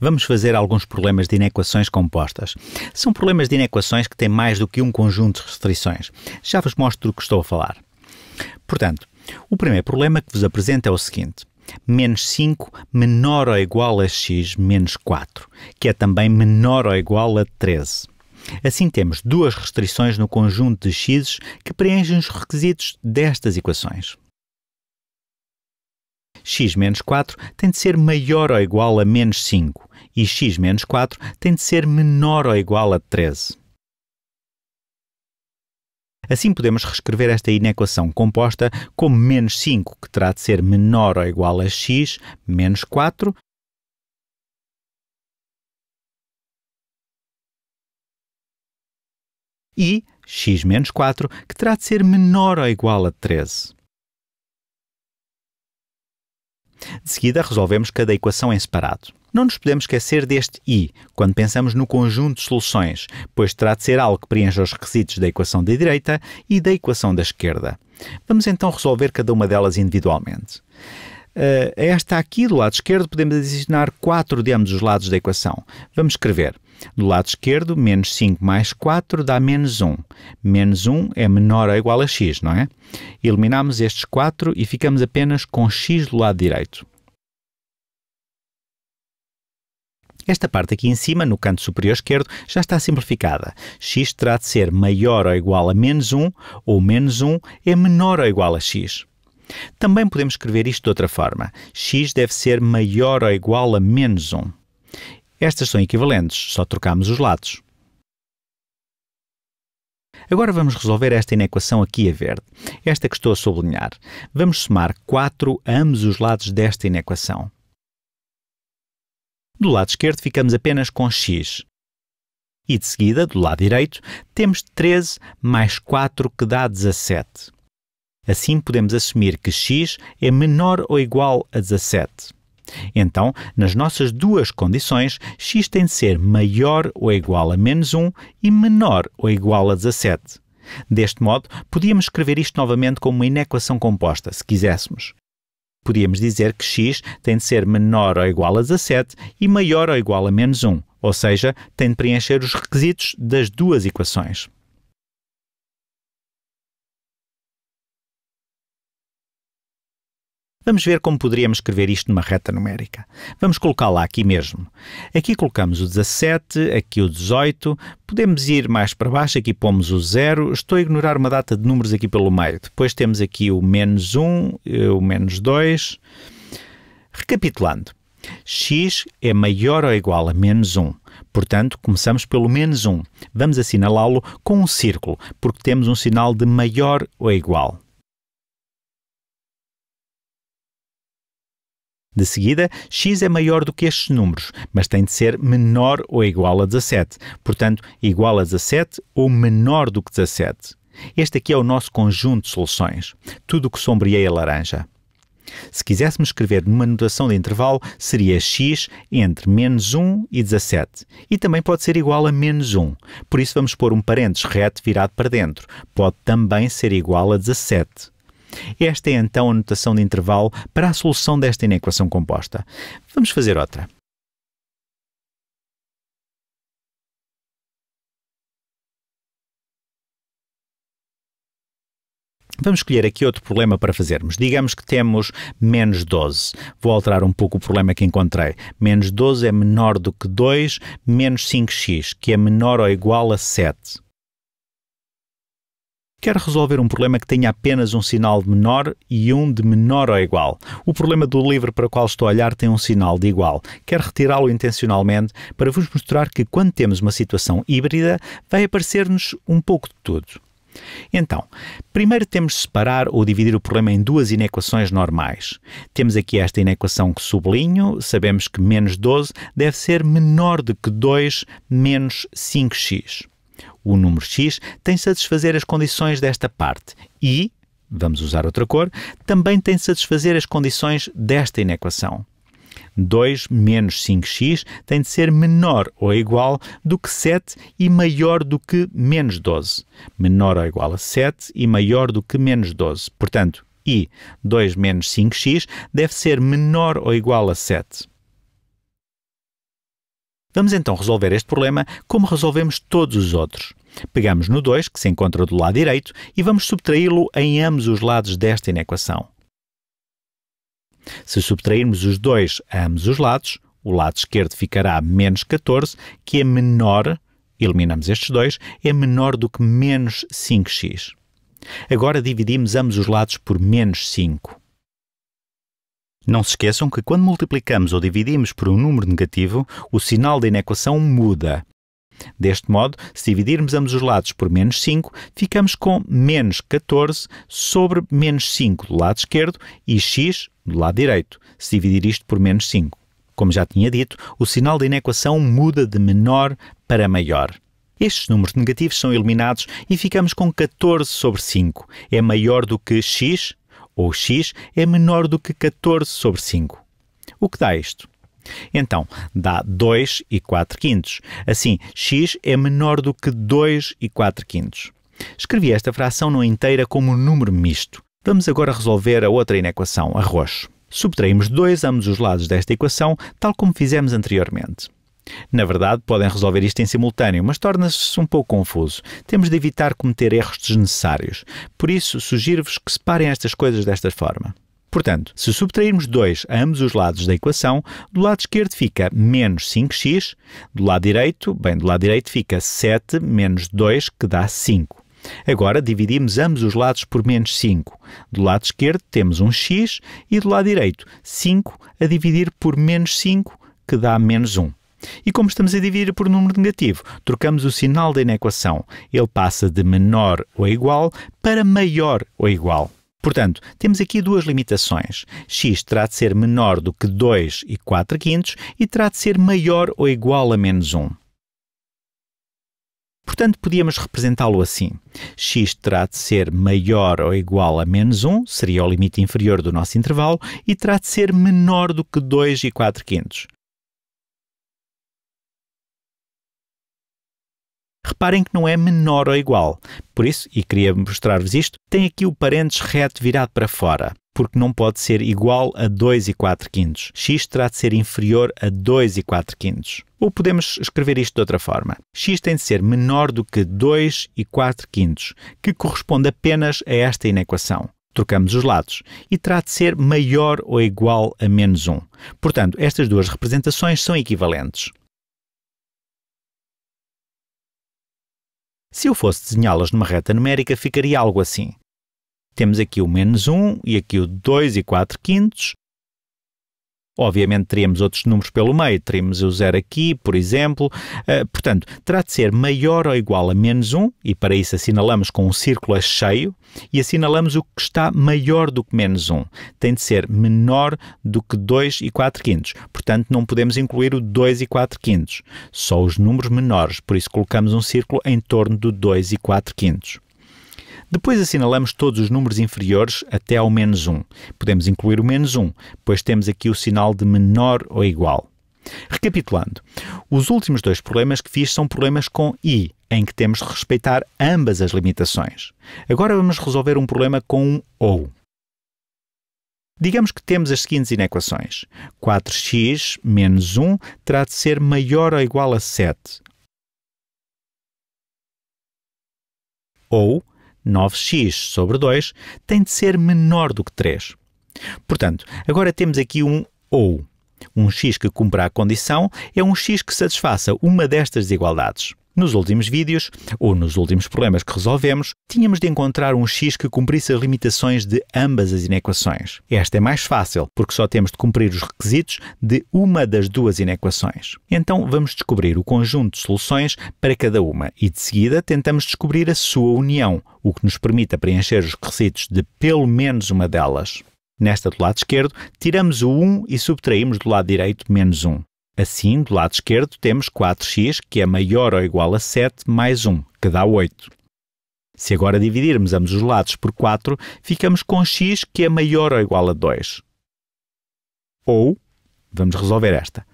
Vamos fazer alguns problemas de inequações compostas. São problemas de inequações que têm mais do que um conjunto de restrições. Já vos mostro do que estou a falar. Portanto, o primeiro problema que vos apresento é o seguinte. Menos 5 menor ou igual a x menos 4, que é também menor ou igual a 13. Assim temos duas restrições no conjunto de x que preenchem os requisitos destas equações x menos 4 tem de ser maior ou igual a menos 5 e x menos 4 tem de ser menor ou igual a 13. Assim podemos reescrever esta inequação composta como menos 5, que terá de ser menor ou igual a x, menos 4, e x menos 4, que terá de ser menor ou igual a 13. De seguida, resolvemos cada equação em separado. Não nos podemos esquecer deste i quando pensamos no conjunto de soluções, pois terá de ser algo que preencha os requisitos da equação da direita e da equação da esquerda. Vamos então resolver cada uma delas individualmente a eh, esta aqui do lado esquerdo podemos adicionar 4 de ambos os lados da equação. Vamos escrever. Do lado esquerdo, menos 5 mais 4 dá menos 1. Menos 1 é menor ou igual a x, não é? Eliminamos estes 4 e ficamos apenas com x do lado direito. Esta parte aqui em cima, no canto superior esquerdo, já está simplificada. x terá de ser maior ou igual a menos 1, ou menos 1 é menor ou igual a x. Também podemos escrever isto de outra forma. x deve ser maior ou igual a menos 1. Estas são equivalentes, só trocamos os lados. Agora vamos resolver esta inequação aqui a verde, esta que estou a sublinhar. Vamos somar 4 a ambos os lados desta inequação. Do lado esquerdo ficamos apenas com x. E de seguida, do lado direito, temos 13 mais 4 que dá 17. Assim, podemos assumir que x é menor ou igual a 17. Então, nas nossas duas condições, x tem de ser maior ou igual a menos 1 e menor ou igual a 17. Deste modo, podíamos escrever isto novamente como uma inequação composta, se quiséssemos. Podíamos dizer que x tem de ser menor ou igual a 17 e maior ou igual a menos 1, ou seja, tem de preencher os requisitos das duas equações. Vamos ver como poderíamos escrever isto numa reta numérica. Vamos colocá-la aqui mesmo. Aqui colocamos o 17, aqui o 18, podemos ir mais para baixo, aqui pomos o 0. Estou a ignorar uma data de números aqui pelo meio. Depois temos aqui o menos 1, eh, o menos 2. Recapitulando, x é maior ou igual a menos 1. Portanto, começamos pelo menos 1. Vamos assinalá-lo com um círculo, porque temos um sinal de maior ou igual. De seguida, x é maior do que estes números, mas tem de ser menor ou igual a 17. Portanto, igual a 17 ou menor do que 17. Este aqui é o nosso conjunto de soluções. Tudo o que sombreei a é laranja. Se quiséssemos escrever numa notação de intervalo, seria x entre menos 1 e 17. E também pode ser igual a menos 1. Por isso vamos pôr um parênteses reto virado para dentro. Pode também ser igual a 17. Esta é então a notação de intervalo para a solução desta inequação composta. Vamos fazer outra. Vamos escolher aqui outro problema para fazermos. Digamos que temos menos 12. Vou alterar um pouco o problema que encontrei. Menos 12 é menor do que 2, menos 5x, que é menor ou igual a 7 quer resolver um problema que tenha apenas um sinal de menor e um de menor ou igual. O problema do livro para o qual estou a olhar tem um sinal de igual. Quer retirá-lo intencionalmente para vos mostrar que quando temos uma situação híbrida, vai aparecer-nos um pouco de tudo. Então, primeiro temos de separar ou dividir o problema em duas inequações normais. Temos aqui esta inequação que sublinho, sabemos que menos 12 deve ser menor do que 2 menos 5x o número X, tem de satisfazer as condições desta parte e, vamos usar outra cor, também tem de satisfazer as condições desta inequação. 2 menos 5x tem de ser menor ou igual do que 7 e maior do que menos 12. Menor ou igual a 7 e maior do que menos 12. Portanto, i 2 menos 5x deve ser menor ou igual a 7. Vamos então resolver este problema como resolvemos todos os outros. Pegamos no 2, que se encontra do lado direito, e vamos subtraí-lo em ambos os lados desta inequação. Se subtrairmos os 2 a ambos os lados, o lado esquerdo ficará menos 14, que é menor, eliminamos estes dois, é menor do que menos 5x. Agora dividimos ambos os lados por menos 5. Não se esqueçam que quando multiplicamos ou dividimos por um número negativo, o sinal da inequação muda. Deste modo, se dividirmos ambos os lados por menos 5, ficamos com menos 14 sobre menos 5 do lado esquerdo e x do lado direito, se dividir isto por menos 5. Como já tinha dito, o sinal da inequação muda de menor para maior. Estes números negativos são eliminados e ficamos com 14 sobre 5. É maior do que x ou x, é menor do que 14 sobre 5. O que dá isto? Então, dá 2 e 4 quintos. Assim, x é menor do que 2 e 4 quintos. Escrevi esta fração não inteira como um número misto. Vamos agora resolver a outra inequação, arroz. Subtraímos 2 ambos os lados desta equação, tal como fizemos anteriormente. Na verdade, podem resolver isto em simultâneo, mas torna-se um pouco confuso. Temos de evitar cometer erros desnecessários. Por isso, sugiro-vos que separem estas coisas desta forma. Portanto, se subtrairmos 2 a ambos os lados da equação, do lado esquerdo fica menos 5x, do lado direito, bem, do lado direito fica 7 menos 2, que dá 5. Agora dividimos ambos os lados por menos 5. Do lado esquerdo temos um x e do lado direito 5 a dividir por menos 5, que dá menos 1. E como estamos a dividir por número negativo, trocamos o sinal da inequação. Ele passa de menor ou igual para maior ou igual. Portanto, temos aqui duas limitações. x terá de ser menor do que 2 e 4 quintos e terá de ser maior ou igual a menos 1. Portanto, podíamos representá-lo assim. x terá de ser maior ou igual a menos 1, seria o limite inferior do nosso intervalo, e terá de ser menor do que 2 e 4 quintos. Reparem que não é menor ou igual. Por isso, e queria mostrar-vos isto, tem aqui o parênteses reto virado para fora, porque não pode ser igual a 2 e 4 quintos. x terá de ser inferior a 2 e 4 quintos. Ou podemos escrever isto de outra forma. x tem de ser menor do que 2 e 4 quintos, que corresponde apenas a esta inequação trocamos os lados, e terá de ser maior ou igual a menos 1. Portanto, estas duas representações são equivalentes. Se eu fosse desenhá-las numa reta numérica, ficaria algo assim. Temos aqui o menos 1 e aqui o 2 e 4 quintos, Obviamente teríamos outros números pelo meio, teríamos o zero aqui, por exemplo. Uh, portanto, terá de ser maior ou igual a menos 1, e para isso assinalamos com um círculo a cheio e assinalamos o que está maior do que menos 1. Tem de ser menor do que 2 e 4 quintos. Portanto, não podemos incluir o 2 e 4 quintos. Só os números menores, por isso colocamos um círculo em torno do 2 e 4 quintos. Depois assinalamos todos os números inferiores até ao menos 1. Podemos incluir o menos 1, pois temos aqui o sinal de menor ou igual. Recapitulando, os últimos dois problemas que fiz são problemas com i, em que temos de respeitar ambas as limitações. Agora vamos resolver um problema com um ou. Digamos que temos as seguintes inequações. 4x menos 1 terá de ser maior ou igual a 7. Ou 9x sobre 2 tem de ser menor do que 3. Portanto, agora temos aqui um ou. Um x que cumpra a condição é um x que satisfaça uma destas desigualdades. Nos últimos vídeos, ou nos últimos problemas que resolvemos, tínhamos de encontrar um x que cumprisse as limitações de ambas as inequações. Esta é mais fácil, porque só temos de cumprir os requisitos de uma das duas inequações. Então vamos descobrir o conjunto de soluções para cada uma e, de seguida, tentamos descobrir a sua união, o que nos permita preencher os requisitos de pelo menos uma delas. Nesta do lado esquerdo, tiramos o 1 e subtraímos do lado direito menos 1. Assim, do lado esquerdo temos 4x, que é maior ou igual a 7 mais 1, que dá 8. Se agora dividirmos ambos os lados por 4, ficamos com x, que é maior ou igual a 2. Ou, vamos resolver esta.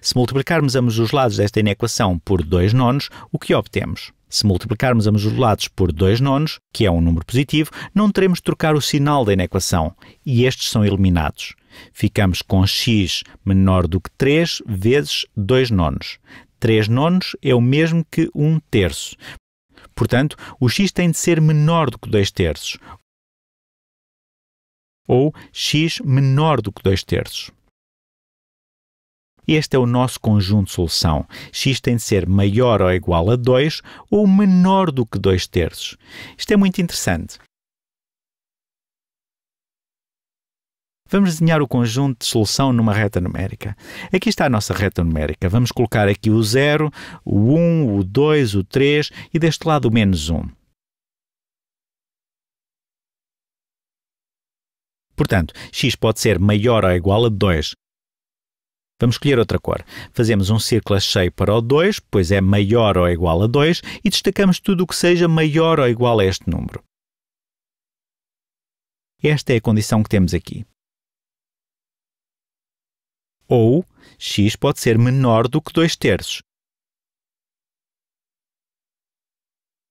Se multiplicarmos ambos os lados desta inequação por 2 nonos, o que obtemos? Se multiplicarmos ambos os lados por 2 nonos, que é um número positivo, não teremos de trocar o sinal da inequação, e estes são eliminados. Ficamos com x menor do que 3 vezes 2 nonos. 3 nonos é o mesmo que 1 terço. Portanto, o x tem de ser menor do que 2 terços, ou x menor do que 2 terços. Este é o nosso conjunto de solução. x tem de ser maior ou igual a 2 ou menor do que 2 terços. Isto é muito interessante. Vamos desenhar o conjunto de solução numa reta numérica. Aqui está a nossa reta numérica. Vamos colocar aqui o 0, o 1, um, o 2, o 3 e deste lado o menos 1. Um. Portanto, x pode ser maior ou igual a 2. Vamos escolher outra cor. Fazemos um círculo cheio para o 2, pois é maior ou igual a 2, e destacamos tudo o que seja maior ou igual a este número. Esta é a condição que temos aqui. Ou x pode ser menor do que 2 terços,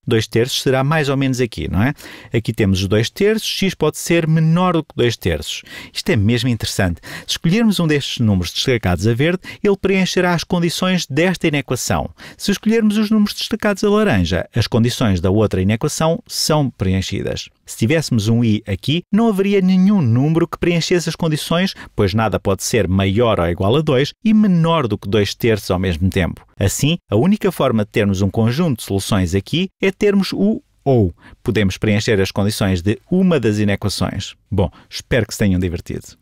2 terços será mais ou menos aqui, não é? Aqui temos os 2 terços, x pode ser menor do que 2 terços. Isto é mesmo interessante. Se escolhermos um destes números destacados a verde, ele preencherá as condições desta inequação. Se escolhermos os números destacados a laranja, as condições da outra inequação são preenchidas. Se tivéssemos um i aqui, não haveria nenhum número que preenchesse as condições, pois nada pode ser maior ou igual a 2 e menor do que 2 terços ao mesmo tempo. Assim, a única forma de termos um conjunto de soluções aqui é termos o ou podemos preencher as condições de uma das inequações. Bom, espero que se tenham divertido.